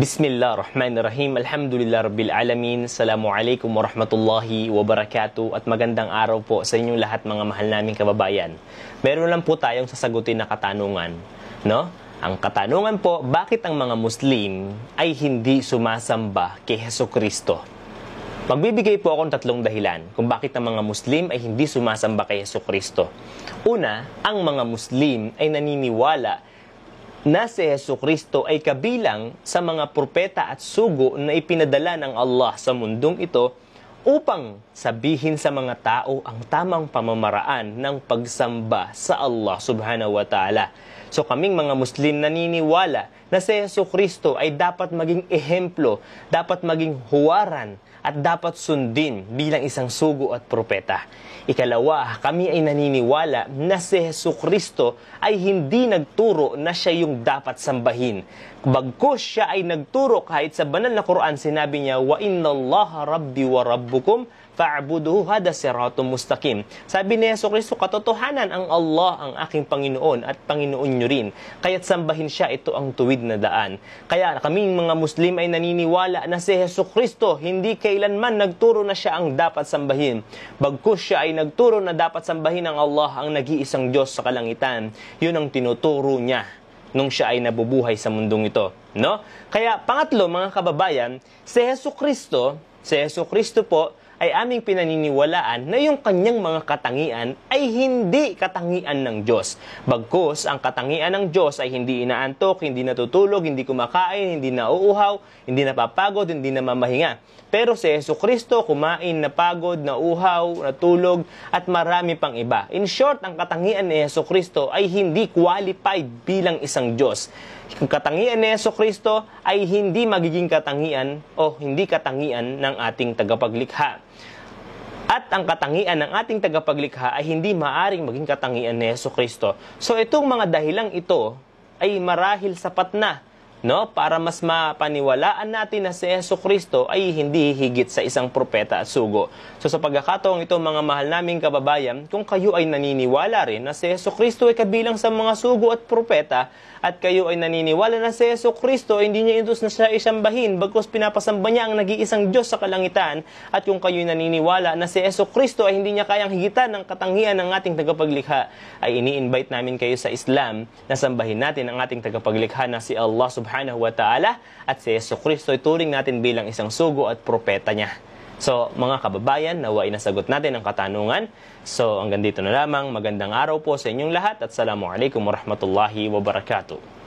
Bismillah ar-Rahman ar-Rahim. Alhamdulillah Rabbil Alamin. Assalamualaikum warahmatullahi wabarakatuh. At magandang araw po sa inyong lahat mga mahal naming kababayan. Meron lang po tayong sasagutin na katanungan. No? Ang katanungan po, bakit ang mga Muslim ay hindi sumasamba kay Heso Kristo? Magbibigay po ako ng tatlong dahilan kung bakit ang mga Muslim ay hindi sumasamba kay Heso Kristo. Una, ang mga Muslim ay naniniwala na si Yesu Kristo ay kabilang sa mga propeta at sugo na ipinadala ng Allah sa mundong ito upang sabihin sa mga tao ang tamang pamamaraan ng pagsamba sa Allah subhanahu wa ta'ala. So kaming mga Muslim naniniwala na si Yesu Kristo ay dapat maging ehemplo, dapat maging huwaran, at dapat sundin bilang isang sugo at propeta. Ikalawa, kami ay naniniwala na si Yesu Kristo ay hindi nagturo na siya yung dapat sambahin. Bagkus siya ay nagturo kahit sa banal na Quran sinabi niya, Wa inna Allah rabbi wa rabbukum fa'buduhu hada siratum mustaqim. Sabi ni Yeso Kristo, katotohanan ang Allah ang aking Panginoon at Panginoon niyo rin. Kaya't sambahin siya, ito ang tuwid matuwid na daan. Kaya kaming mga Muslim ay naniniwala na si Heso Kristo hindi kailanman nagturo na siya ang dapat sambahin. Bagkus siya ay nagturo na dapat sambahin ang Allah ang nag-iisang Diyos sa kalangitan. Yun ang tinuturo niya nung siya ay nabubuhay sa mundong ito. No? Kaya pangatlo, mga kababayan, si Heso Kristo, si Heso Kristo po, ay aming pinaniniwalaan na yung kanyang mga katangian ay hindi katangian ng Diyos. Bagkus, ang katangian ng Diyos ay hindi inaantok, hindi natutulog, hindi kumakain, hindi nauuhaw, hindi napapagod, hindi namamahinga. Pero si Yesu Kristo kumain, napagod, nauuhaw, natulog, at marami pang iba. In short, ang katangian ni Yesu Kristo ay hindi qualified bilang isang Diyos ang katangian ni Yeso Kristo ay hindi magiging katangian o hindi katangian ng ating tagapaglikha. At ang katangian ng ating tagapaglikha ay hindi maaring maging katangian ni Yeso Kristo. So itong mga dahilang ito ay marahil sapat na no? Para mas mapaniwalaan natin na si Yeso Kristo ay hindi higit sa isang propeta at sugo. So sa pagkakataong ito mga mahal naming kababayan, kung kayo ay naniniwala rin na si Yeso Kristo ay kabilang sa mga sugo at propeta at kayo ay naniniwala na si Yeso Kristo ay hindi niya indus na siya isang bahin, bagkos pinapasamba niya ang nag-iisang Diyos sa kalangitan at kung kayo ay naniniwala na si Yeso Kristo ay hindi niya kayang higitan ng katangian ng ating tagapaglikha ay ini-invite namin kayo sa Islam na sambahin natin ang ating tagapaglikha na si Allah subhanahu subhanahu wa ta'ala at si Yeso Kristo ay turing natin bilang isang sugo at propeta niya. So, mga kababayan, nawa'y nasagot natin ang katanungan. So, hanggang dito na lamang. Magandang araw po sa inyong lahat at salamualaikum warahmatullahi wabarakatuh.